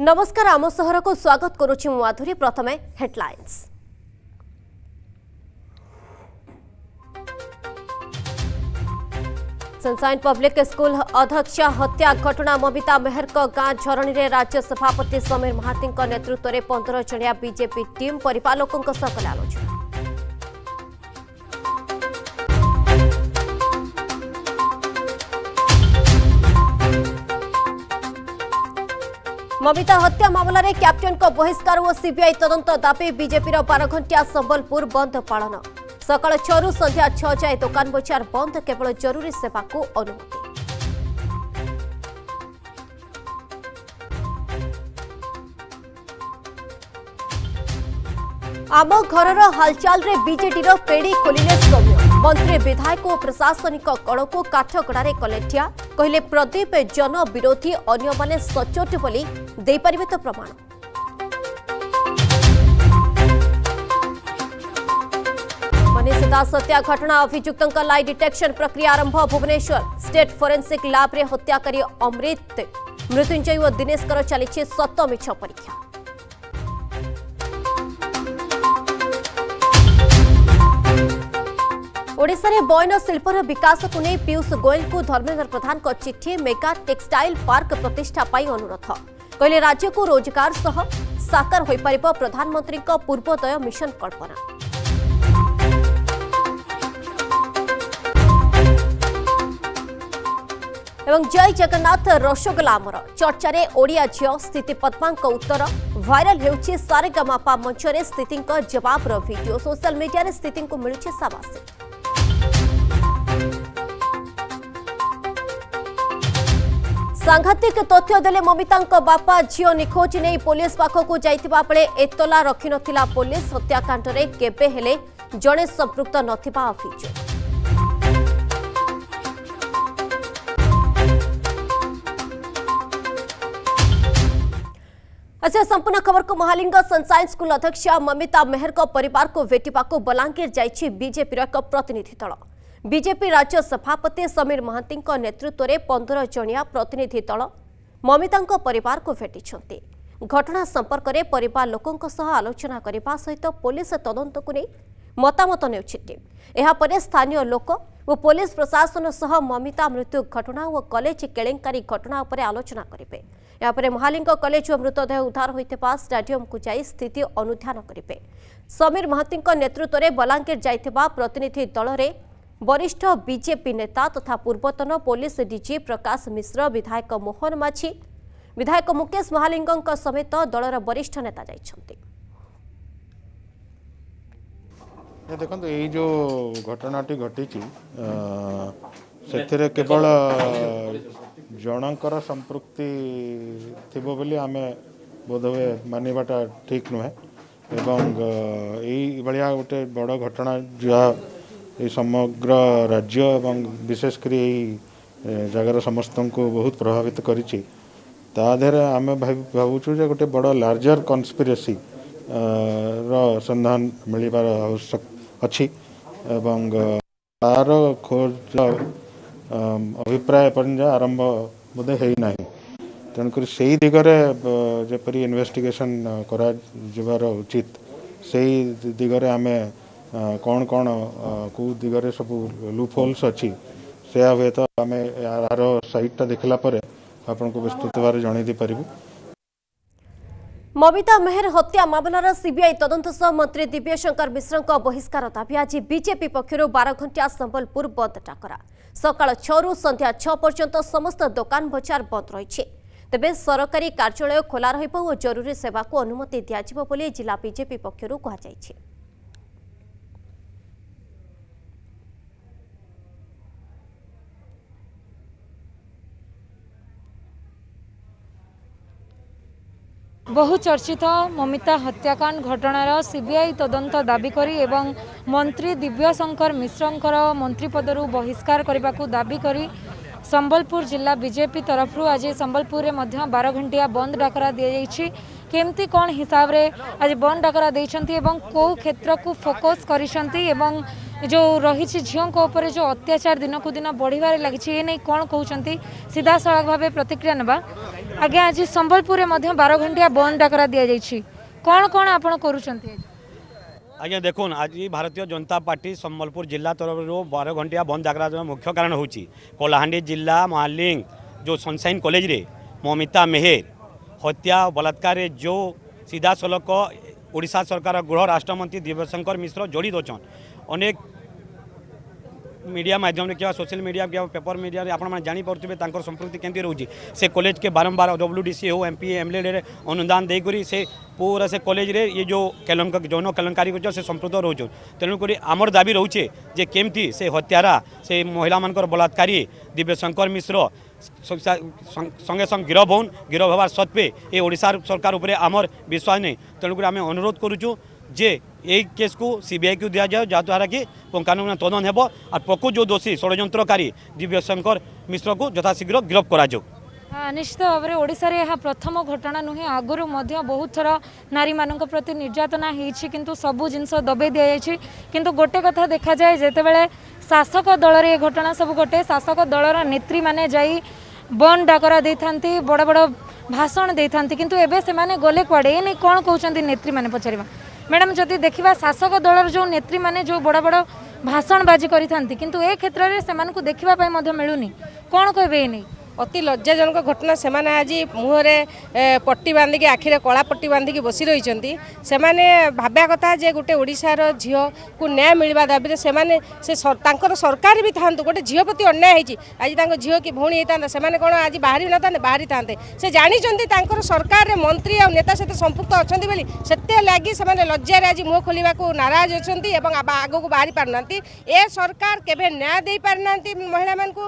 नमस्कार आम सहर को स्वागत মু प्रथम প্রথমে सनसाइन पब्लिक स्कूल अध्यक्ष हत्या घटना ममिता मेहर गाँ झरणी राज्य सभापति समीर महाती नेतृत्व में पंद्रह जड़िया विजेपी टीम लोकों कला आलोचना মমিতা হত্যা মামলায় ক্যাপ্টেন বহিষ্কার ও সিবিআই তদন্ত দাবি বিজেপির বারঘণ্টিয়া সম্বলপুর বন্ধ পালন সকাল ছু সন্ধ্যা ছ যায় দোকান বজার বন্ধ কেবল জরুরি সেবাকু অনুমতি आम घर हालचाल विजेडर पेड़ी खोलिले सौम्य मंत्री विधायक और प्रशासनिक कल को काठगड़े कले ठिया कहले प्रदीप जन विरोधी अने सचोट बोली तो प्रमाण मनीषदा हत्या घटना अभुक्त लाइ डिटेक्शन प्रक्रिया आरंभ भुवनेश्वर स्टेट फोरेन्सिक लैब्रे हत्याकारी अमृत मृत्युंजय और दिनेशर चली सतमीछ परीक्षा बयन शिल्पर विकास को नहीं पीयूष गोयल को धर्मेन्द्र प्रधान चिठी मेगा टेक्सटाइल पार्क प्रतिष्ठा अनुरोध कहे राज्य को रोजगार सह साकार हो प्रधानमंत्री पूर्वोदय मिशन कल्पना एवं जय जगन्नाथ रसगोला चर्चा में ओडिया झील स्थिति पद्मा उत्तर भाइराल हो सारे मंच में स्थिति जवाब रिड सोशल मीडिया स्थिति को मिलू सामासी ସାଂଘାତିକ ତଥ୍ୟ ଦେଲେ ମମିତାଙ୍କ ବାପା ଝିଅ ନିଖୋଜ ନେଇ ପୋଲିସ ପାଖକୁ ଯାଇଥିବା ବେଳେ ଏତଲା ରଖିନଥିଲା ପୋଲିସ ହତ୍ୟାକାଣ୍ଡରେ କେବେ ହେଲେ ଜଣେ ସମ୍ପୃକ୍ତ ନଥିବା ଅଭିଯୋଗ अच्छा संपूर्ण खबर को महालिंग सनसाइन स्कूल अध्यक्ष ममिता मेहर परिवार को भेटा बलांगीर जाइए बीजेपी एक प्रतिनिधि दल ବିଜେପି ରାଜ୍ୟ ସଭାପତି ସମୀର ମହାନ୍ତିଙ୍କ ନେତୃତ୍ୱରେ ପନ୍ଦର ଜଣିଆ ପ୍ରତିନିଧି ଦଳ ମମିତାଙ୍କ ପରିବାରକୁ ଭେଟିଛନ୍ତି ଘଟଣା ସମ୍ପର୍କରେ ପରିବାର ଲୋକଙ୍କ ସହ ଆଲୋଚନା କରିବା ସହିତ ପୋଲିସ ତଦନ୍ତକୁ ନେଇ ମତାମତ ନେଉଛି ଟିମ୍ ଏହାପରେ ସ୍ଥାନୀୟ ଲୋକ ଓ ପୋଲିସ ପ୍ରଶାସନ ସହ ମମିତା ମୃତ୍ୟୁ ଘଟଣା ଓ କଲେଜ କେଳେଙ୍କାରୀ ଘଟଣା ଉପରେ ଆଲୋଚନା କରିବେ ଏହାପରେ ମହାଲିଙ୍କ କଲେଜର ମୃତଦେହ ଉଦ୍ଧାର ହୋଇଥିବା ଷ୍ଟାଡିୟମ୍କୁ ଯାଇ ସ୍ଥିତି ଅନୁଧ୍ୟାନ କରିବେ ସମୀର ମହାନ୍ତିଙ୍କ ନେତୃତ୍ୱରେ ବଲାଙ୍ଗୀର ଯାଇଥିବା ପ୍ରତିନିଧି ଦଳରେ वरिष्ठ बीजेपी नेता तथा पूर्वतन पुलिस डीजी प्रकाश मिश्र विधायक मोहन माझी विधायक मुकेश महालिंगଙ୍କ ସମେତ ଦଳର ବରିଷ୍ଠ ନେତା ଯାଇଛନ୍ତି ଦେଖନ୍ତୁ ଏଇ ଯେଉଁ ଘଟଣାଟି ଘଟିଛି ସେଥିରେ କେବଳ ଜଣଙ୍କର ସମ୍ପୃକ୍ତି ଥିବ ବୋଲି ଆମେ ବୋଧହୁଏ ମାନିବାଟା ଠିକ୍ ନୁହେଁ ଏବଂ ଏଇଭଳିଆ ଗୋଟେ ବଡ଼ ଘଟଣା ଯାହା समग्र राज्य एवं विशेषकर यगार समस्त को बहुत प्रभावित करें भावे गोटे बड़ लार्जर कन्स्पिरेसी रान मिल आवश्यक अच्छी एवं तार खोज अभिप्राय पर आरंभ बोधे होना तेणुक से ही दिगरे जपरी इन्वेस्टिगेशन करा कर उचित से दिगरे आमे କ'ଣ କ'ଣ କେଉଁ ଦିଗରେ ସବୁ ଲୁପହୋଲ୍ସ ଅଛି ସେୟା ହୁଏତ ଆମେ ଏହାର ସାଇଟ୍ଟା ଦେଖିଲା ପରେ ଆପଣଙ୍କୁ ବିସ୍ତୃତ ଭାବରେ ଜଣାଇ ଦେଇପାରିବୁ ମମିତା ମେହେର ହତ୍ୟା ମାମଲାର ସିବିଆଇ ତଦନ୍ତ ସହ ମନ୍ତ୍ରୀ ଦିବ୍ୟଶଙ୍କର ମିଶ୍ରଙ୍କ ବହିଷ୍କାର ଦାବି ଆଜି ବିଜେପି ପକ୍ଷରୁ ବାରଘଣ୍ଟିଆ ସମ୍ବଲପୁର ବନ୍ଦ ଡାକରା ସକାଳ ଛଅରୁ ସନ୍ଧ୍ୟା ଛଅ ପର୍ଯ୍ୟନ୍ତ ସମସ୍ତ ଦୋକାନ ବଜାର ବନ୍ଦ ରହିଛି ତେବେ ସରକାରୀ କାର୍ଯ୍ୟାଳୟ ଖୋଲା ରହିବ ଓ ଜରୁରୀ ସେବାକୁ ଅନୁମତି ଦିଆଯିବ ବୋଲି ଜିଲ୍ଲା ବିଜେପି ପକ୍ଷରୁ କୁହାଯାଇଛି ବହୁ ଚର୍ଚ୍ଚିତ ମମିତା ହତ୍ୟାକାଣ୍ଡ ଘଟଣାର ସିବିଆଇ ତଦନ୍ତ ଦାବି କରି ଏବଂ ମନ୍ତ୍ରୀ ଦିବ୍ୟଶଙ୍କର ମିଶ୍ରଙ୍କର ମନ୍ତ୍ରୀ ପଦରୁ ବହିଷ୍କାର କରିବାକୁ ଦାବି କରି ସମ୍ବଲପୁର ଜିଲ୍ଲା ବିଜେପି ତରଫରୁ ଆଜି ସମ୍ବଲପୁରରେ ମଧ୍ୟ ବାର ଘଣ୍ଟିଆ ବନ୍ଦ ଡାକରା ଦିଆଯାଇଛି କେମିତି କ'ଣ ହିସାବରେ ଆଜି ବନ୍ଦ ଡାକରା ଦେଇଛନ୍ତି ଏବଂ କେଉଁ କ୍ଷେତ୍ରକୁ ଫୋକସ୍ କରିଛନ୍ତି ଏବଂ जो रही झीलों पर जो अत्याचार दिन को दिन बढ़वे लगी ये नहीं कौन कहते सीधा सड़क भाव प्रतिक्रिया ना आज्ञा आज संबलपुर में बार घंटिया बंद डाकरा दि जा कौन कौन आप कर ଆଜ୍ଞା ଦେଖୁନ୍ ଆଜି ଭାରତୀୟ ଜନତା ପାର୍ଟି ସମ୍ବଲପୁର ଜିଲ୍ଲା ତରଫରୁ ବାର ଘଣ୍ଟିଆ ବନ୍ଦ ଡାକରା ମୁଖ୍ୟ କାରଣ ହେଉଛି କଳାହାଣ୍ଡି ଜିଲ୍ଲା ମହାଲିଙ୍ଗ ଯେଉଁ ସନସାଇନ୍ କଲେଜରେ ମମିତା ମେହେର ହତ୍ୟା ବଳାତ୍କାରରେ ଯେଉଁ ସିଧାସଳଖ ଓଡ଼ିଶା ସରକାର ଗୃହ ରାଷ୍ଟ୍ରମନ୍ତ୍ରୀ ଦିବ୍ୟଶଙ୍କର ମିଶ୍ର ଜଡ଼ିତ ଅଛନ୍ अनेक मीडिया माध्यम कि सोशल मीडिया क्या पेपर मीडिया आप जापे संप्रति केमती रोचे से कलेज के बारंबार डब्ल्यू डी सी हो M P M L A अनुदान देकर से पूरा से कलेज ये जो जौन कलंकारी कर संप्रत रोच तेणुक आमर दाबी रोचे जे केमती से हत्यारा से महिला मान दिव्य शंकर मिश्र संगे संग गिरफ हो गिरफ हवा सत्वे ये ओडार सरकार उपर आमर विश्वास नहीं तेणुक आम अनुरोध करुचुँ जे यही केस को सीबीआई को दिया जाए जहाद्वारा कि पुंगानुपुन तदन हो प्रकृत जो दोषी षड़ी दिव्यशंकर मिश्र को यथाशीघ्र गिरफ्त कर हाँ, निश्चित भाव में ओडारे प्रथम घटना नुहे आगर बहुत थर नारी मान प्रति निर्यातना किंतु सब जिन दबे दि जाए कि गोटे कथा देखा जाए जितेबाला शासक दल रे सब घटे शासक दल रेत्री मैंने बंद डाक था बड़ बड़ भाषण दे था कि गले कड़े ये नहीं कौन कौन नेत्री मैंने पचार मैडम जदि देखा शासक दल जो नेत्री मैंने जो बड़ बड़ भाषणबाजी करेत्र देखापी मिलूनी कौन कहे ये नहीं অতি লজ্জাজনক ঘটনা সে আজ মুহরে পট্টি বাঁধিকি আখিরে কলা পট্টি বাঁধিকি বসি রয়েছেন সে ভাবা কথা যে গোটে ওড়শার ঝিও কু ন্যায় মিলবা দাবি সে তাঁর সরকার বি থাকে গোটে ঝিও প্রতি অন্যায় হয়েছি আজ তাঁর ঝিও কি ভৌণী হয়ে থাকে সে কোণ আজ বাহারি নথাতে বাহারি থাকে সে জাঁচান তাঁর সরকার মন্ত্রী আেতা নেতা সহ সম্পৃক্ত অনেক বলে সেতে লাগি সে লজ্জায় আজ মুহ খোলা নারাজ অনেক এবং আগুক বাহারি পার না এ সরকার কেবে ন্যায় দিয়ে পারি না মহিলা মানুষ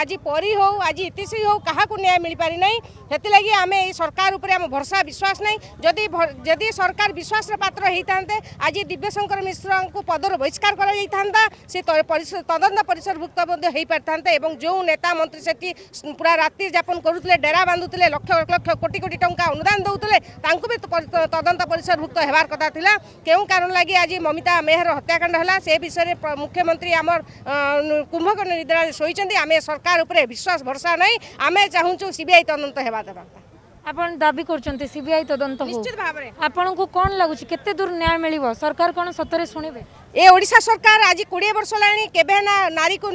আজ পরি হোক আজ ইতি পুলিশ হোক কাহকু ন্যায় মিলিপারি না সেগে আমি এই সরকার উপরে আমার ভরসা বিশ্বাস নাই যদি যদি সরকার বিশ্বাসের পাত্র হয়ে থাকে আজ দিব্যশঙ্কর মিশ্র পদর বহিষ্কার করা যাই সে তদন্ত পরিসরভুক্ত হয়ে পারি এবং যে নেতা মন্ত্রী সেটি পুরা রাতে যাপন করুলে ডেরা বাঁধুলে লক্ষ লক্ষ কোটি কোটি টঙ্কা অনুদান দৌলে তাঁকু বি তদন্ত পরিসরভুক্ত হওয়ার কথা লা কেউ কারণ লাগি আজ মমিতা মেহর হত্যাকাণ্ড হল সে বিষয়ে মুখ্যমন্ত্রী আমার কুম্ভকর্ণ নিদ্রা শোইছেন আমি সরকার উপরে বিশ্বাস ভরসা নাই ଆମେ ଚାହୁଁଛୁ ସିବିଆଇ ତଦନ୍ତ ହେବା ଦେବା ଆପଣ ଦାବି କରୁଛନ୍ତି ସିବିଆଇ ତଦନ୍ତ ନିଶ୍ଚିତ ଭାବରେ ଆପଣଙ୍କୁ କ'ଣ ଲାଗୁଛି କେତେ ଦୂର ନ୍ୟାୟ ମିଳିବ ସରକାର କ'ଣ ସତରେ ଶୁଣିବେ ଏ ଓଡ଼ିଶା ସରକାର ଆଜି କୋଡ଼ିଏ ବର୍ଷ ହେଲାଣି କେବେ ନା ନାରୀକୁ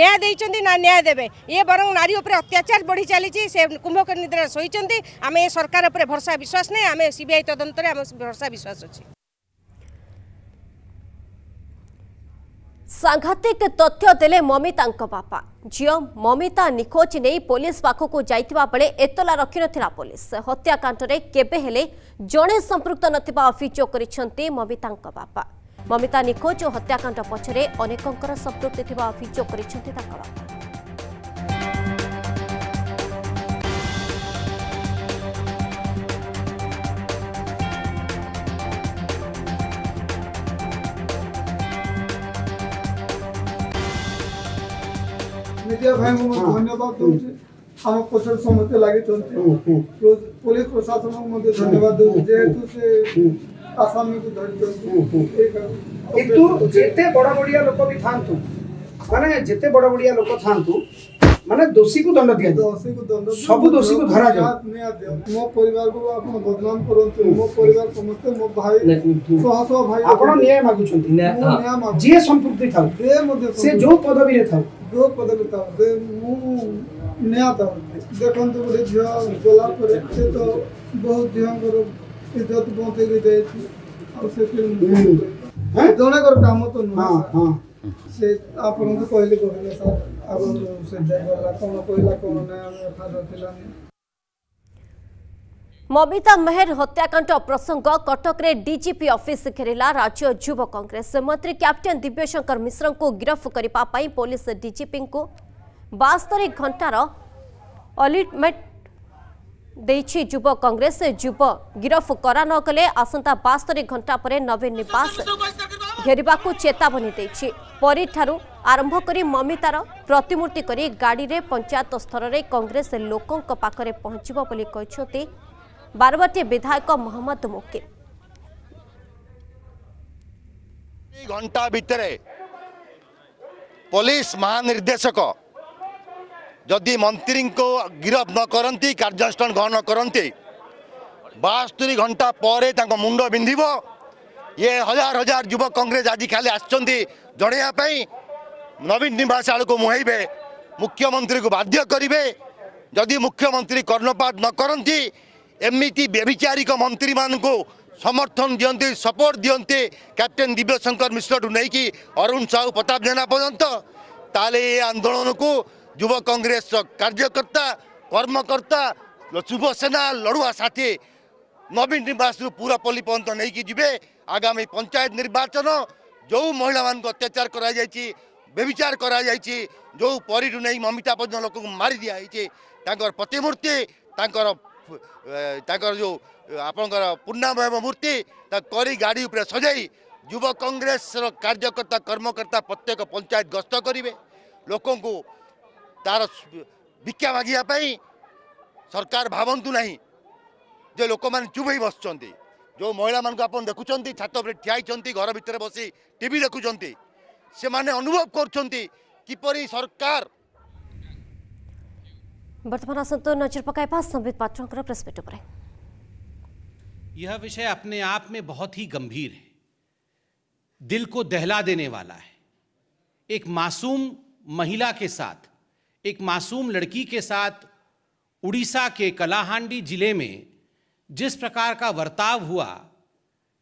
ନ୍ୟାୟ ଦେଇଛନ୍ତି ନା ନ୍ୟାୟ ଦେବେ ଇଏ ବରଂ ନାରୀ ଉପରେ ଅତ୍ୟାଚାର ବଢ଼ି ଚାଲିଛି ସେ କୁମ୍ଭକର୍ଣ୍ଣିଦ୍ରାରେ ଶୋଇଛନ୍ତି ଆମେ ଏ ସରକାର ଉପରେ ଭରସା ବିଶ୍ୱାସ ନାହିଁ ଆମେ ସିବିଆଇ ତଦନ୍ତରେ ଆମ ଭରସା ବିଶ୍ୱାସ ଅଛି ସାଂଘାତିକ ତଥ୍ୟ ଦେଲେ ମମିତାଙ୍କ ବାପା ଝିଅ ମମିତା ନିଖୋଜ ନେଇ ପୋଲିସ ପାଖକୁ ଯାଇଥିବା ବେଳେ ଏତଲା ରଖିନଥିଲା ପୋଲିସ ହତ୍ୟାକାଣ୍ଡରେ କେବେ ହେଲେ ଜଣେ ସମ୍ପୃକ୍ତ ନଥିବା ଅଭିଯୋଗ କରିଛନ୍ତି ମମିତାଙ୍କ ବାପା ମମିତା ନିଖୋଜ ଓ ହତ୍ୟାକାଣ୍ଡ ପଛରେ ଅନେକଙ୍କର ସମ୍ପୃକ୍ତି ଥିବା ଅଭିଯୋଗ କରିଛନ୍ତି ତାଙ୍କ ବାପା मीडिया भाई धन्यवाद दूसरे আমার প্রচুর সময়তে লাগে চলছে পুলিশ প্রশাসনের মধ্যে ধন্যবাদ দেব যেহেতু সে আসামিকে ধরে কিন্তু যেতে বড় বড়িয়া লোক বি থাকতু মানে যেতে বড় বড়িয়া লোক থাকতু মানে দোষী কু দণ্ড দিয়া দোষী কু দণ্ড সব দোষী কু ধরা যাও মো পরিবার কু আপন বদনাম করন্তু মো পরিবার সমস্ত মো ভাই সহ সহ ভাই আপন ন্যায় মাগুছন্তি ন্যায় মাগু যে সম্পৃক্তি থাও সে মধ্যে সে যে পদবিরে থাও ବହୁତ ପଦକର୍ତ୍ତା ସେ ମୁଁ ନିହାତ ଦେଖନ୍ତୁ ଗୋଟେ ଝିଅ ଗଲା ପରେ ସେ ତ ବହୁତ ଝିଅଙ୍କର ଇଜ୍ଜତ ବଞ୍ଚେଇକି ଯାଇଛି ଆଉ ସେ ଫିଲ୍ମ ଜଣେଙ୍କର କାମ ତ ନୁହେଁ ସେ ଆପଣଙ୍କୁ କହିଲେ କହିଲେ ସାର୍ ଆପଣଙ୍କୁ ସେ ଯାଇଗଲା କ'ଣ କହିଲା କ'ଣ ନାହିଁ ଆମେ ଏଫାର ଥିଲାନି ମମିତା ମେହେର ହତ୍ୟାକାଣ୍ଡ ପ୍ରସଙ୍ଗ କଟକରେ ଡିଜିପି ଅଫିସ ଘେରିଲା ରାଜ୍ୟ ଯୁବ କଂଗ୍ରେସ ମନ୍ତ୍ରୀ କ୍ୟାପ୍ଟେନ୍ ଦିବ୍ୟଶଙ୍କର ମିଶ୍ରଙ୍କୁ ଗିରଫ କରିବା ପାଇଁ ପୋଲିସ ଡିଜିପିଙ୍କୁ ବାସ୍ତରି ଘଣ୍ଟାର ଅଲିଟମେଣ୍ଟ ଦେଇଛି ଯୁବ କଂଗ୍ରେସ ଯୁବ ଗିରଫ କରାନଗଲେ ଆସନ୍ତା ବାସ୍ତରି ଘଣ୍ଟା ପରେ ନବୀନ ନିବାସ ଘେରିବାକୁ ଚେତାବନୀ ଦେଇଛି ପରୀଠାରୁ ଆରମ୍ଭ କରି ମମିତାର ପ୍ରତିମୂର୍ତ୍ତି କରି ଗାଡ଼ିରେ ପଞ୍ଚାୟତ ସ୍ତରରେ କଂଗ୍ରେସ ଲୋକଙ୍କ ପାଖରେ ପହଞ୍ଚିବ ବୋଲି କହିଛନ୍ତି बारवटी विधायक मोहम्मद मुकिम घंटा भितर पुलिस महानिर्देशक जति मन्त्रीको गिरफ बास्तरी घंटा पर मुंड मुड ये हजार हजार जुव कङ्ग्रेस आज खालिन्छ जन निशा मुहैबे मुख्यमंत्री मुख्यमन्त्रीको बाध्य मुख्यमंत्री मुख्यमन्त्री न करती एमि व्यविचारिक मन्त्री मानको समर्थन दिपोर्ट दि क्यापट्टेन दिव्य नै कि अरुण साहु प्रताप जेना पर्यन्त त आन्दोलनको जुव कांग्रेस कार्यकर्ता कर्मकर्ता सेना लडुवा साथी नवीन निवास नासु पुरपल्ली पर्यन्त जिबे आगामी पंचायत निर्वाचन जो महिला म अत्याचार करा गराइ बेबिचार गराइन्छ जो नै ममिता पर्यन लोक मारिदिन्छ त्यो प्रतिमूर्तिर ତାଙ୍କର ଯେଉଁ ଆପଣଙ୍କର ପୂର୍ଣ୍ଣାମୟ ମୂର୍ତ୍ତି ତାକୁ କରି ଗାଡ଼ି ଉପରେ ସଜାଇ ଯୁବ କଂଗ୍ରେସର କାର୍ଯ୍ୟକର୍ତ୍ତା କର୍ମକର୍ତ୍ତା ପ୍ରତ୍ୟେକ ପଞ୍ଚାୟତ ଗସ୍ତ କରିବେ ଲୋକଙ୍କୁ ତାର ଭିକ୍ଷା ମାଗିବା ପାଇଁ ସରକାର ଭାବନ୍ତୁ ନାହିଁ ଯେ ଲୋକମାନେ ଚୁପ୍ ହେଇ ବସୁଛନ୍ତି ଯେଉଁ ମହିଳାମାନଙ୍କୁ ଆପଣ ଦେଖୁଛନ୍ତି ଛାତ ଉପରେ ଠିଆ ହେଇଛନ୍ତି ଘର ଭିତରେ ବସି ଟିଭି ଦେଖୁଛନ୍ତି ସେମାନେ ଅନୁଭବ କରୁଛନ୍ତି କିପରି ସରକାର ବର୍ତ୍ତମାନ ଆସନ୍ତୁ ନଜର ପକାଇବା ସମ୍ବିତ ପାତ୍ରଙ୍କର ପ୍ରେସମିଟ୍ ଉପରେ यह विषय अपने आप में बहुत ही गंभीर है दिल को दहला देने वाला है एक मासूम महिला के साथ एक मासूम लड़की के साथ उड़ीसा के कलाहांडी जिले में जिस प्रकार का वर्ताव हुआ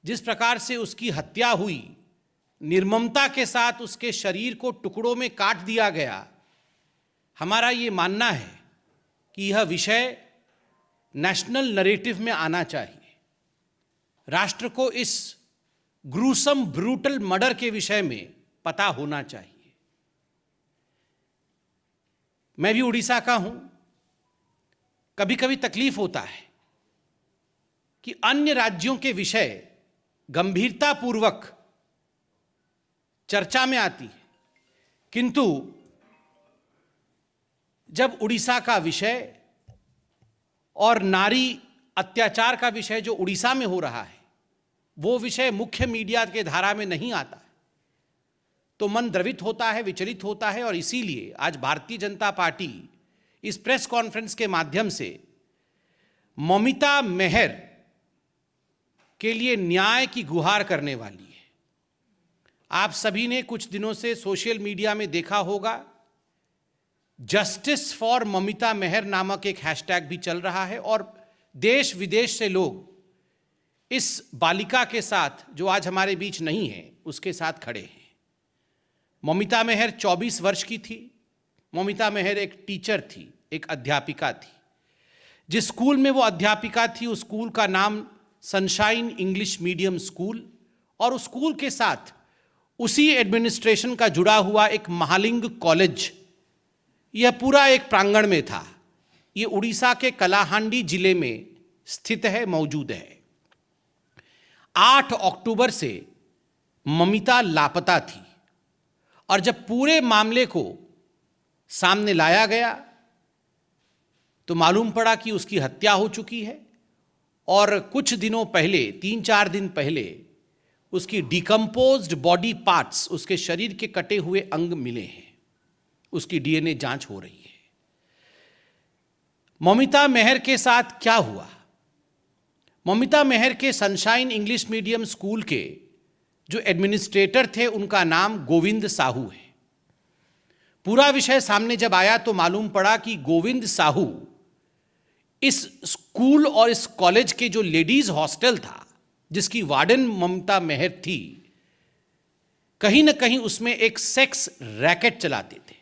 जिस प्रकार से उसकी हत्या हुई निर्ममता के साथ उसके शरीर को टुकड़ों में काट दिया गया हमारा ये मानना है कि यह विषय नेशनल नरेटिव में आना चाहिए राष्ट्र को इस ग्रूसम ब्रूटल मर्डर के विषय में पता होना चाहिए मैं भी उड़ीसा का हूं कभी कभी तकलीफ होता है कि अन्य राज्यों के विषय गंभीरतापूर्वक चर्चा में आती है किंतु जब उड़ीसा का विषय और नारी अत्याचार का विषय जो उड़ीसा में हो रहा है वो विषय मुख्य मीडिया के धारा में नहीं आता तो मन द्रवित होता है विचलित होता है और इसीलिए आज भारतीय जनता पार्टी इस प्रेस कॉन्फ्रेंस के माध्यम से ममिता मेहर के लिए न्याय की गुहार करने वाली है आप सभी ने कुछ दिनों से सोशल मीडिया में देखा होगा जस्टिस फॉर ममिता मेहर नामक एक हैशटैग भी चल रहा है और देश विदेश से लोग इस बालिका के साथ जो आज हमारे बीच नहीं है उसके साथ खड़े हैं ममिता मेहर 24 वर्ष की थी ममिता मेहर एक टीचर थी एक अध्यापिका थी जिस स्कूल में वो अध्यापिका थी उस स्कूल का नाम सनशाइन इंग्लिश मीडियम स्कूल और उस स्कूल के साथ उसी एडमिनिस्ट्रेशन का जुड़ा हुआ एक महालिंग कॉलेज यह पूरा एक प्रांगण में था ये उड़ीसा के कलाहांडी जिले में स्थित है मौजूद है 8 अक्टूबर से ममिता लापता थी और जब पूरे मामले को सामने लाया गया तो मालूम पड़ा कि उसकी हत्या हो चुकी है और कुछ दिनों पहले तीन चार दिन पहले उसकी डिकम्पोज्ड बॉडी पार्ट्स उसके शरीर के कटे हुए अंग मिले हैं उसकी डीएनए जांच हो रही है ममिता मेहर के साथ क्या हुआ ममिता मेहर के सनशाइन इंग्लिश मीडियम स्कूल के जो एडमिनिस्ट्रेटर थे उनका नाम गोविंद साहू है पूरा विषय सामने जब आया तो मालूम पड़ा कि गोविंद साहू इस स्कूल और इस कॉलेज के जो लेडीज हॉस्टल था जिसकी वार्डन ममता मेहर थी कहीं ना कहीं उसमें एक सेक्स रैकेट चलाते थे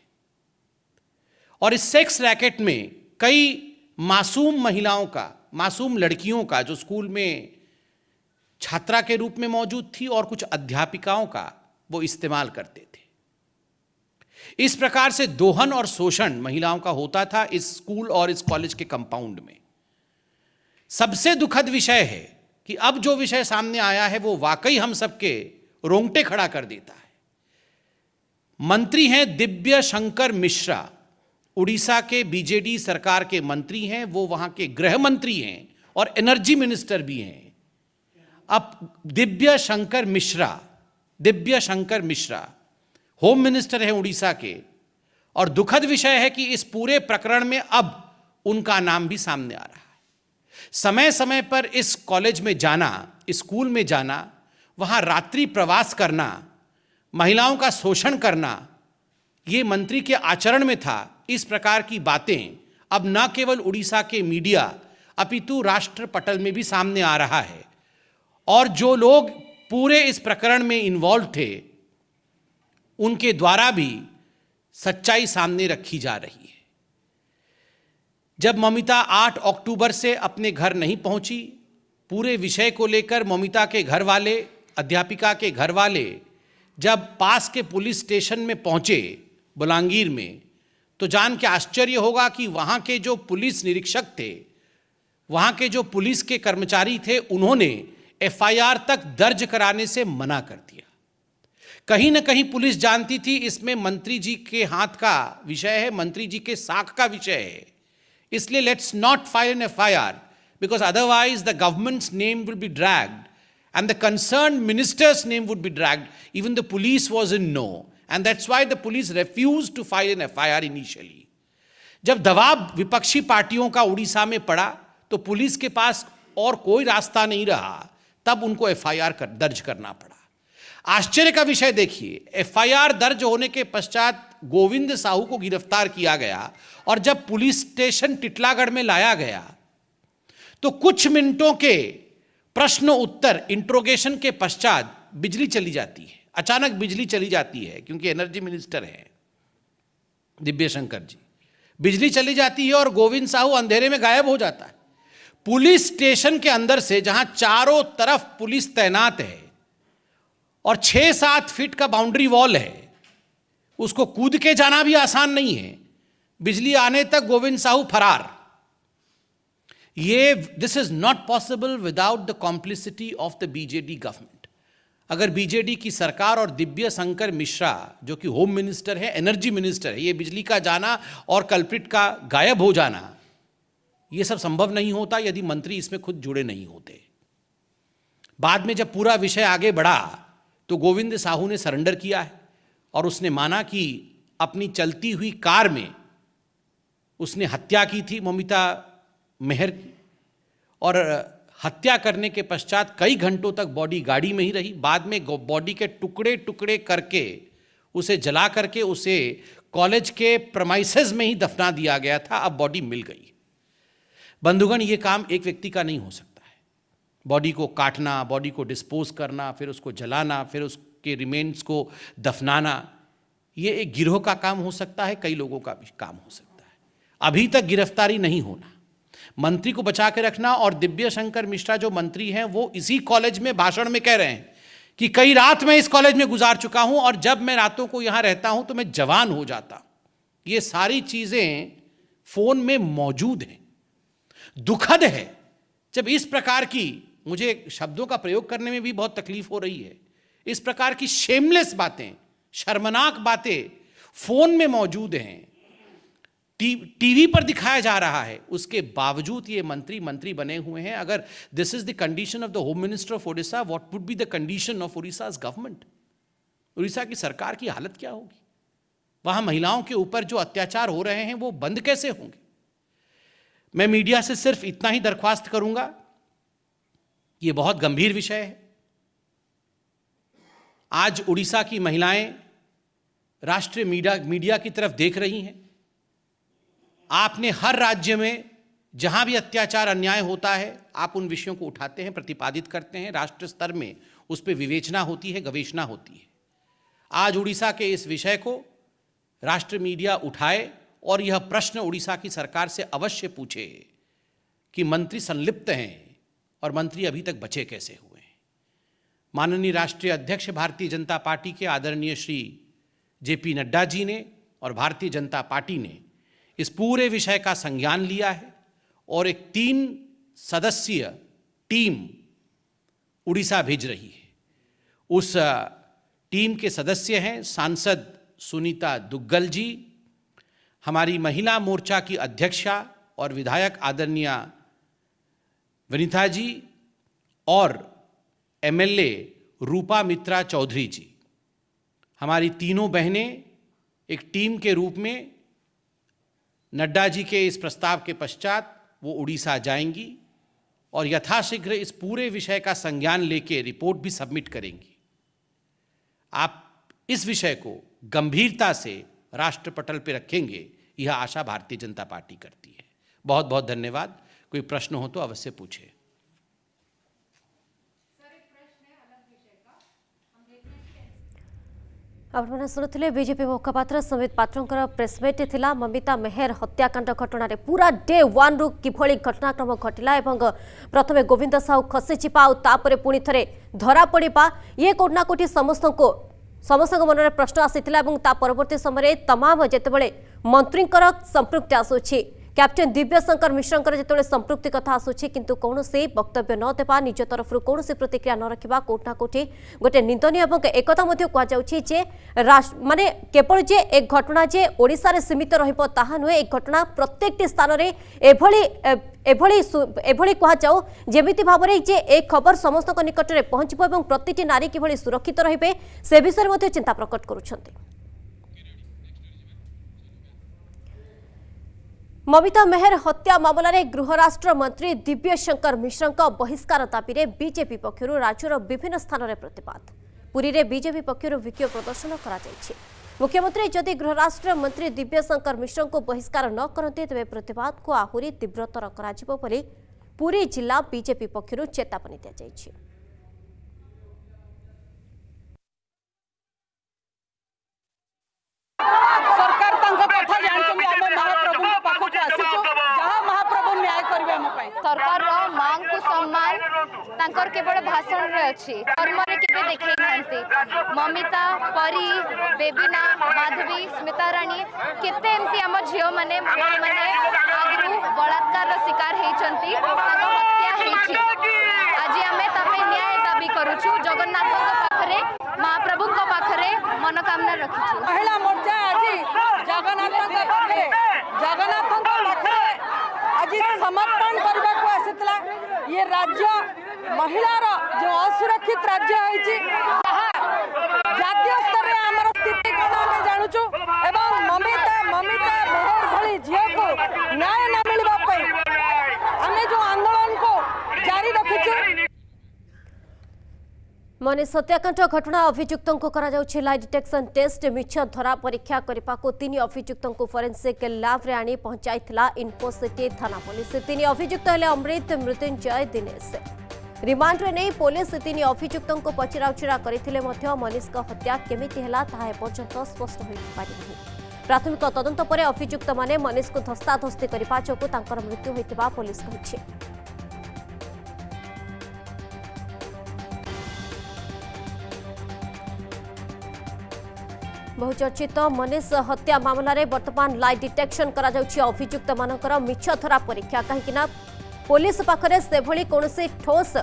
और इस सेक्स रैकेट में कई मासूम महिलाओं का मासूम लड़कियों का जो स्कूल में छात्रा के रूप में मौजूद थी और कुछ अध्यापिकाओं का वो इस्तेमाल करते थे इस प्रकार से दोहन और शोषण महिलाओं का होता था इस स्कूल और इस कॉलेज के कंपाउंड में सबसे दुखद विषय है कि अब जो विषय सामने आया है वो वाकई हम सबके रोंगटे खड़ा कर देता है मंत्री हैं दिव्य शंकर मिश्रा उड़ीसा के बीजेडी सरकार के मंत्री हैं वो वहां के गृह मंत्री हैं और एनर्जी मिनिस्टर भी हैं अब दिव्य शंकर मिश्रा दिव्य शंकर मिश्रा होम मिनिस्टर हैं उड़ीसा के और दुखद विषय है कि इस पूरे प्रकरण में अब उनका नाम भी सामने आ रहा है समय समय पर इस कॉलेज में जाना स्कूल में जाना वहाँ रात्रि प्रवास करना महिलाओं का शोषण करना ये मंत्री के आचरण में था इस प्रकार की बातें अब न केवल उड़ीसा के मीडिया अपितु राष्ट्र पटल में भी सामने आ रहा है और जो लोग पूरे इस प्रकरण में इन्वॉल्व थे उनके द्वारा भी सच्चाई सामने रखी जा रही है जब ममिता 8 अक्टूबर से अपने घर नहीं पहुंची पूरे विषय को लेकर ममिता के घर वाले अध्यापिका के घर वाले जब पास के पुलिस स्टेशन में पहुंचे बुलांगीर में तो जान के आश्चर्य होगा कि वहां के जो पुलिस निरीक्षक थे वहां के जो पुलिस के कर्मचारी थे उन्होंने एफआईआर तक दर्ज कराने से मना कर दिया कहीं ना कहीं पुलिस जानती थी इसमें मंत्री जी के हाथ का विषय है मंत्री जी के साख का विषय है इसलिए let's not file an F I R because otherwise the government's name will be dragged and the concern minister's name would be dragged even the police was in know and that's why the police refuse to file an F initially जब दबाव विपक्षी पार्टियों का उड़ीसा में पड़ा तो police के पास और कोई रास्ता नहीं रहा तब उनको एफआईआर कर, दर्ज करना पड़ा आश्चर्य का विषय देखिए एफआईआर दर्ज होने के पश्चात गोविंद साहू को गिरफ्तार किया गया और जब पुलिस स्टेशन टिटलागढ़ में लाया गया तो कुछ मिनटों के प्रश्न उत्तर इंट्रोगेशन के पश्चात बिजली चली जाती है अचानक बिजली चली जाती है क्योंकि एनर्जी मिनिस्टर है दिव्य शंकर जी बिजली चली जाती है और गोविंद साहू अंधेरे में गायब हो जाता है पुलिस स्टेशन के अंदर से जहां चारों तरफ पुलिस तैनात है और छह सात फीट का बाउंड्री वॉल है उसको कूद के जाना भी आसान नहीं है बिजली आने तक गोविंद साहू फरार ये this is not possible without the complicity of the BJD government अगर बीजेडी की सरकार और दिव्य शंकर मिश्रा जो कि होम मिनिस्टर है एनर्जी मिनिस्टर है ये बिजली का जाना और कल्प्रिट का गायब हो जाना ये सब संभव नहीं होता यदि मंत्री इसमें खुद जुड़े नहीं होते बाद में जब पूरा विषय आगे बढ़ा तो गोविंद साहू ने सरेंडर किया है और उसने माना कि अपनी चलती हुई कार में उसने हत्या की थी ममिता मेहर की और हत्या करने के पश्चात कई घंटों तक बॉडी गाड़ी में ही रही बाद में बॉडी के टुकड़े टुकड़े करके उसे जला करके उसे कॉलेज के प्रमाइसेस में ही दफना दिया गया था अब बॉडी मिल गई बंधुगण ये काम एक व्यक्ति का नहीं हो सकता है बॉडी को काटना बॉडी को डिस्पोज करना फिर उसको जलाना फिर उसके रिमेन्स को दफनाना ये एक गिरोह का काम हो सकता है कई लोगों का भी काम हो सकता है अभी तक गिरफ्तारी नहीं होना मंत्री को बचा के रखना और दिव्य शंकर मिश्रा जो मंत्री हैं वो इसी कॉलेज में भाषण में कह रहे हैं कि कई रात मैं इस कॉलेज में गुजार चुका हूं और जब मैं रातों को यहां रहता हूं तो मैं जवान हो जाता ये सारी चीजें फोन में मौजूद हैं दुखद है जब इस प्रकार की मुझे शब्दों का प्रयोग करने में भी बहुत तकलीफ हो रही है इस प्रकार की शेमलेस बातें शर्मनाक बातें फोन में मौजूद हैं टीवी पर दिखाया जा रहा है उसके बावजूद ये मंत्री मंत्री बने हुए हैं अगर this is the condition of the home minister of Odisha what would be the condition of Orissa government Orissa की सरकार की हालत क्या होगी वहां महिलाओं के ऊपर जो अत्याचार हो रहे हैं वो बंद कैसे होंगे मैं मीडिया से सिर्फ इतना ही दरख्वास्त करूंगा ये बहुत गंभीर विषय है आज उड़ीसा की महिलाएं राष्ट्रीय मीडिया मीडिया की तरफ देख रही हैं आपने हर राज्य में जहां भी अत्याचार अन्याय होता है आप उन विषयों को उठाते हैं प्रतिपादित करते हैं राष्ट्र स्तर में उस पर विवेचना होती है गवेषणा होती है आज उड़ीसा के इस विषय को राष्ट्र मीडिया उठाए और यह प्रश्न उड़ीसा की सरकार से अवश्य पूछे कि मंत्री संलिप्त हैं और मंत्री अभी तक बचे कैसे हुए माननीय राष्ट्रीय अध्यक्ष भारतीय जनता पार्टी के आदरणीय श्री जेपी नड्डा जी ने और भारतीय जनता पार्टी ने इस पूरे विषय का संज्ञान लिया है और एक तीन सदस्यीय टीम उड़ीसा भेज रही है उस टीम के सदस्य हैं सांसद सुनीता दुग्गल जी हमारी महिला मोर्चा की अध्यक्षा और विधायक आदरणीय वनिता जी और एमएलए रूपा मित्रा चौधरी जी हमारी तीनों बहनें एक टीम के रूप में नड्डा जी के इस प्रस्ताव के पश्चात वो उड़ीसा जाएंगी और यथाशीघ्र इस पूरे विषय का संज्ञान लेके रिपोर्ट भी सबमिट करेंगी आप इस विषय को गंभीरता से राष्ट्रपटल पर रखेंगे यह आशा भारतीय जनता पार्टी करती है बहुत बहुत धन्यवाद कोई प्रश्न हो तो अवश्य पूछें ଆପଣମାନେ ଶୁଣୁଥିଲେ ବିଜେପି ମୁଖପାତ୍ର ସୁମିତ ପାତ୍ରଙ୍କର ପ୍ରେସମିଟ୍ ଥିଲା ମମିତା ମେହେର ହତ୍ୟାକାଣ୍ଡ ଘଟଣାରେ ପୁରା ଡେ ୱାନ୍ରୁ କିଭଳି ଘଟଣାକ୍ରମ ଘଟିଲା ଏବଂ ପ୍ରଥମେ ଗୋବିନ୍ଦ ସାହୁ ଖସିଯିବା ଆଉ ତାପରେ ପୁଣି ଥରେ ଧରାପଡ଼ିବା ଇଏ କୋଠି ନା କୋଠି ସମସ୍ତଙ୍କୁ ସମସ୍ତଙ୍କ ମନରେ ପ୍ରଶ୍ନ ଆସିଥିଲା ଏବଂ ତା ପରବର୍ତ୍ତୀ ସମୟରେ ତମାମ ଯେତେବେଳେ ମନ୍ତ୍ରୀଙ୍କର ସମ୍ପୃକ୍ତି ଆସୁଛି କ୍ୟାପ୍ଟେନ୍ ଦିବ୍ୟଶଙ୍କର ମିଶ୍ରଙ୍କର ଯେତେବେଳେ ସମ୍ପୃକ୍ତି କଥା ଆସୁଛି କିନ୍ତୁ କୌଣସି ବକ୍ତବ୍ୟ ନ ଦେବା ନିଜ ତରଫରୁ କୌଣସି ପ୍ରତିକ୍ରିୟା ନ ରଖିବା କୋଉଠି ନା କୋଉଠି ଗୋଟେ ନିନ୍ଦନୀୟ ଏବଂ ଏକଥା ମଧ୍ୟ କୁହାଯାଉଛି ଯେ ମାନେ କେବଳ ଯେ ଏ ଘଟଣା ଯେ ଓଡ଼ିଶାରେ ସୀମିତ ରହିବ ତାହା ନୁହେଁ ଏ ଘଟଣା ପ୍ରତ୍ୟେକଟି ସ୍ଥାନରେ ଏଭଳି এভাবে এভাবে কুহযাও যেমি ভাবে যে এ খবর সমস্ত নিকটরে পৌঁছব এবং প্রতিটি নারী কিভাবে সুরক্ষিত রহবে সে বিষয়ে চিন্তা প্রকট করুচ্ছেন ମମିତା ମେହେର ହତ୍ୟା ମାମଲାରେ ଗୃହରାଷ୍ଟ୍ର ମନ୍ତ୍ରୀ ଦିବ୍ୟଶଙ୍କର ମିଶ୍ରଙ୍କ ବହିଷ୍କାର ଦାବିରେ ବିଜେପି ପକ୍ଷରୁ ରାଜ୍ୟର ବିଭିନ୍ନ ସ୍ଥାନରେ ପ୍ରତିବାଦ ପୁରୀରେ ବିଜେପି ପକ୍ଷରୁ ବିକ୍ଷୋଭ ପ୍ରଦର୍ଶନ କରାଯାଇଛି ମୁଖ୍ୟମନ୍ତ୍ରୀ ଯଦି ଗୃହରାଷ୍ଟ୍ର ମନ୍ତ୍ରୀ ଦିବ୍ୟଶଙ୍କର ମିଶ୍ରଙ୍କୁ ବହିଷ୍କାର ନ କରନ୍ତି ତେବେ ପ୍ରତିବାଦକୁ ଆହୁରି ତୀବ୍ରତର କରାଯିବ ବୋଲି ପୁରୀ ଜିଲ୍ଲା ବିଜେପି ପକ୍ଷରୁ ଚେତାବନୀ ଦିଆଯାଇଛି केवल भाषण अच्छी कर्म देखई ममिता परी बेबीना माधवी स्मिता राणी केते एमती आम झील मैंने महिला मैंने आगु बलात्कार शिकार होती आज आम न्याय दाबी करुचु जगन्नाथ पाखे महाप्रभु पाखे मनोकामना रखी महिला मोर्चा आज जगन्नाथ जगन्नाथ आज समर्पण करने को आ राज्य महिला रो जो असुरक्षित राज्य स्तर स्थिति जानु एवं ममिता ममिता मेहर भीय को न्याय न मिले जो आंदोलन को जारी रखी मन सत्याकांड घटना अभियुक्त को लाइ डिटेक्शन टेस्ट मिछ धरा परीक्षा करने को तीन अभियुक्त को फोरेन्सिक लैब्रे आंचाई इनफोसीटी थाना पुलिस तीन अभियुक्त हैं अमृत मृत्युंजय दिनेश रिमांडे नहीं पुलिस तीन अभुक्त को पचराउचरा करते मनीष हत्या केमी एपर्त स्पष्ट हो प्राथमिक तदंत पर अभुक्त मनीष को धस्ताधस्ती करने जो मृत्यु होता पुलिस कही बहुचर्चित मनीष हत्या मामलें बर्तमान लाइ डिटेक्शन अभुक्त मान मिछ धरा परीक्षा कहीं पुलिस पाखे से भली कौन ठोस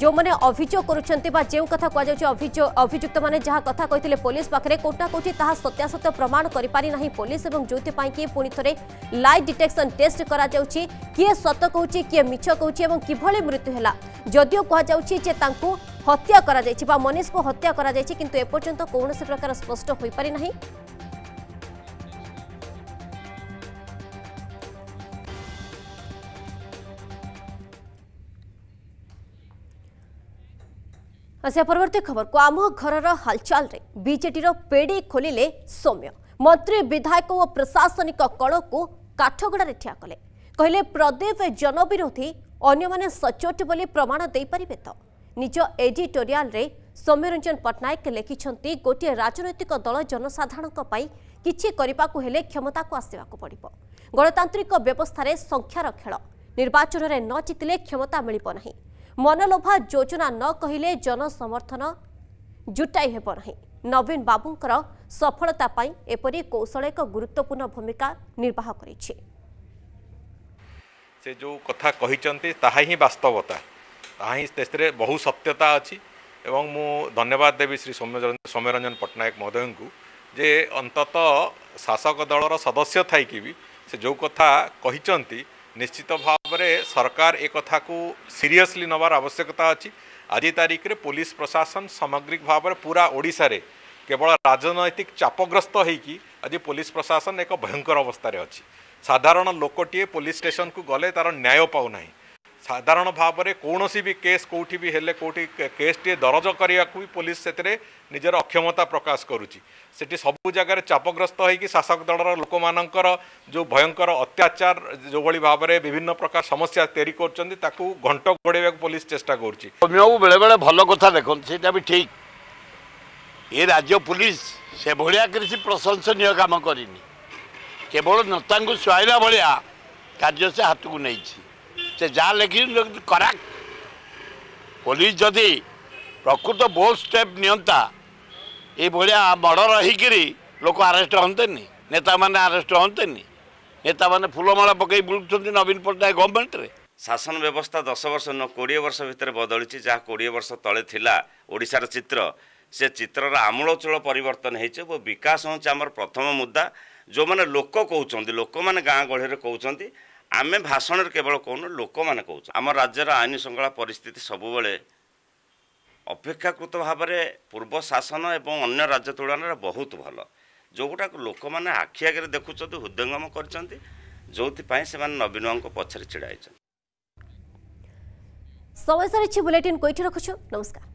जो मैंने अभोग करो कथ कभुक्त मैंने जहां कथ कहते पुलिस पाखे कौटा कौटि ता सत्यासत्य प्रमाण करें पुलिस और जो कि पुणि थे लाइव डिटेक्शन टेस्ट करे सत कह किए मिछ कह कि मृत्यु है जदिव कहु हत्या कर मनीष को हत्या करपर्यंत कौन प्रकार स्पष्ट हो पारिना ଆସିବା ପରବର୍ତ୍ତୀ ଖବରକୁ ଆମ ଘରର ହାଲଚାଲରେ ବିଜେଡିର ପେଡ଼ି ଖୋଲିଲେ ସୌମ୍ୟ ମନ୍ତ୍ରୀ ବିଧାୟକ ଓ ପ୍ରଶାସନିକ କଳକୁ କାଠଗଡ଼ାରେ ଠିଆ କଲେ କହିଲେ ପ୍ରଦୀପ ଜନବିରୋଧୀ ଅନ୍ୟମାନେ ସଚ୍ଚୋଟ ବୋଲି ପ୍ରମାଣ ଦେଇପାରିବେ ତ ନିଜ ଏଡିଟୋରିଆଲରେ ସୌମ୍ୟରଞ୍ଜନ ପଟ୍ଟନାୟକ ଲେଖିଛନ୍ତି ଗୋଟିଏ ରାଜନୈତିକ ଦଳ ଜନସାଧାରଣଙ୍କ ପାଇଁ କିଛି କରିବାକୁ ହେଲେ କ୍ଷମତାକୁ ଆସିବାକୁ ପଡ଼ିବ ଗଣତାନ୍ତ୍ରିକ ବ୍ୟବସ୍ଥାରେ ସଂଖ୍ୟାର ଖେଳ ନିର୍ବାଚନରେ ନ ଜିତିଲେ କ୍ଷମତା ମିଳିବ ନାହିଁ ମନଲୋଭା ଯୋଜନା ନ କହିଲେ ଜନସମର୍ଥନ ଜୁଟାଇ ହେବ ନାହିଁ ନବୀନ ବାବୁଙ୍କର ସଫଳତା ପାଇଁ ଏପରି କୌଶଳ ଏକ ଗୁରୁତ୍ୱପୂର୍ଣ୍ଣ ଭୂମିକା ନିର୍ବାହ କରିଛି ସେ ଯେଉଁ କଥା କହିଛନ୍ତି ତାହା ହିଁ ବାସ୍ତବତା ତାହା ହିଁ ସେଥିରେ ବହୁ ସତ୍ୟତା ଅଛି ଏବଂ ମୁଁ ଧନ୍ୟବାଦ ଦେବି ଶ୍ରୀ ସୌମ୍ୟରଞ୍ଜନ ପଟ୍ଟନାୟକ ମହୋଦୟଙ୍କୁ ଯେ ଅନ୍ତତଃ ଶାସକ ଦଳର ସଦସ୍ୟ ଥାଇକି ବି ସେ ଯେଉଁ କଥା କହିଛନ୍ତି নিশ্চিত ভাবে সরকার একথা সিরিয়সলি নেবার আবশ্যকতা অ আজি তারিখে পুলিশ প্রশাসন সামগ্রিক ভাবে পুরা ওড়শার কেবল রাজনৈতিক চাপগ্রস্ত হয়েকি আজি পুলিশ প্রশাসন এক ভয়ঙ্কর অবস্থায় অ সাধারণ লোকটিয়ে পুলিশ স্টেসনকু গলে তার ন্যায় পাও না ସାଧାରଣ ଭାବରେ କୌଣସି ବି କେସ୍ କେଉଁଠି ବି ହେଲେ କେଉଁଠି କେସ୍ଟିଏ ଦରଜ କରିବାକୁ ବି ପୋଲିସ ସେଥିରେ ନିଜର ଅକ୍ଷମତା ପ୍ରକାଶ କରୁଛି ସେଠି ସବୁ ଜାଗାରେ ଚାପଗ୍ରସ୍ତ ହୋଇକି ଶାସକ ଦଳର ଲୋକମାନଙ୍କର ଯେଉଁ ଭୟଙ୍କର ଅତ୍ୟାଚାର ଯେଉଁଭଳି ଭାବରେ ବିଭିନ୍ନ ପ୍ରକାର ସମସ୍ୟା ତିଆରି କରୁଛନ୍ତି ତାକୁ ଘଣ୍ଟ ଘୋଡ଼େଇବାକୁ ପୋଲିସ ଚେଷ୍ଟା କରୁଛି ବାବୁ ବେଳେବେଳେ ଭଲ କଥା ଦେଖନ୍ତୁ ସେଇଟା ବି ଠିକ୍ ଏ ରାଜ୍ୟ ପୋଲିସ ସେଭଳିଆ କିଛି ପ୍ରଶଂସନୀୟ କାମ କରିନି କେବଳ ନେତାଙ୍କୁ ସୁହାଇଲା ଭଳିଆ କାର୍ଯ୍ୟ ସେ ହାତକୁ ନେଇଛି ସେ ଯାହା ଲେଖିଛନ୍ତି କରାକ୍ଟ ପୋଲିସ ଯଦି ପ୍ରକୃତ ବୋଲ୍ଡ ଷ୍ଟେପ୍ ନିଅନ୍ତା ଏଭଳିଆ ମର୍ଡ଼ର ହେଇକିରି ଲୋକ ଆରେଷ୍ଟ ହୁଅନ୍ତେନି ନେତାମାନେ ଆରେଷ୍ଟ ହୁଅନ୍ତେନି ନେତାମାନେ ଫୁଲମାଳ ପକାଇ ବୁଲୁଛନ୍ତି ନବୀନ ପଟ୍ଟନାୟକ ଗଭର୍ଣ୍ଣମେଣ୍ଟରେ ଶାସନ ବ୍ୟବସ୍ଥା ଦଶ ବର୍ଷ ନୁହଁ କୋଡ଼ିଏ ବର୍ଷ ଭିତରେ ବଦଳିଛି ଯାହା କୋଡ଼ିଏ ବର୍ଷ ତଳେ ଥିଲା ଓଡ଼ିଶାର ଚିତ୍ର ସେ ଚିତ୍ରର ଆମୂଳଚୂଳ ପରିବର୍ତ୍ତନ ହେଇଛି ଏବଂ ବିକାଶ ହେଉଛି ଆମର ପ୍ରଥମ ମୁଦ୍ଦା ଯେଉଁମାନେ ଲୋକ କହୁଛନ୍ତି ଲୋକମାନେ ଗାଁ ଗହଳିରେ କହୁଛନ୍ତି ଆମେ ଭାଷଣରେ କେବଳ କହୁନୁ ଲୋକମାନେ କହୁଛୁ ଆମ ରାଜ୍ୟର ଆଇନ ଶୃଙ୍ଖଳା ପରିସ୍ଥିତି ସବୁବେଳେ ଅପେକ୍ଷାକୃତ ଭାବରେ ପୂର୍ବ ଶାସନ ଏବଂ ଅନ୍ୟ ରାଜ୍ୟ ତୁଳନାରେ ବହୁତ ଭଲ ଯେଉଁଗୁଡ଼ାକ ଲୋକମାନେ ଆଖି ଆଗରେ ଦେଖୁଛନ୍ତି ହୃଦୟଙ୍ଗମ କରିଛନ୍ତି ଯେଉଁଥିପାଇଁ ସେମାନେ ନବୀନଙ୍କ ପଛରେ ଛିଡ଼ା ହୋଇଛନ୍ତି ସମୟ ସାରିଛି ବୁଲେଟିନ୍ କୋଇଠି ରଖୁଛୁ ନମସ୍କାର